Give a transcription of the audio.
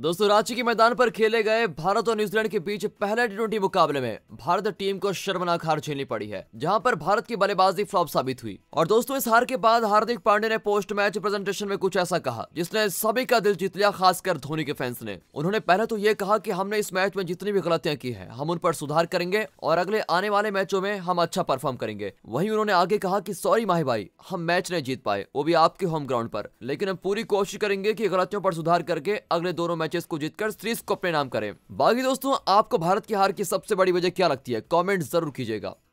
दोस्तों रांची के मैदान पर खेले गए भारत और न्यूजीलैंड के बीच पहले टी मुकाबले में भारत टीम को शर्मनाक हार झेलनी पड़ी है जहां पर भारत की बल्लेबाजी फ्लॉप साबित हुई और दोस्तों इस हार के बाद हार्दिक पांडे ने पोस्ट मैच प्रेजेंटेशन में कुछ ऐसा कहा जिसने सभी का दिल जीत लिया खासकर धोनी के फैंस ने उन्होंने पहले तो ये कहा की हमने इस मैच में जितनी भी गलतियां की है हम उन पर सुधार करेंगे और अगले आने वाले मैचों में हम अच्छा परफॉर्म करेंगे वही उन्होंने आगे कहा की सॉरी माही भाई हम मैच नहीं जीत पाए वो भी आपके होम ग्राउंड पर लेकिन हम पूरी कोशिश करेंगे की गलतियों पर सुधार करके अगले दोनों मैच मैचेस को जीतकर सीरीज को अपने नाम करें बाकी दोस्तों आपको भारत की हार की सबसे बड़ी वजह क्या लगती है कॉमेंट जरूर कीजिएगा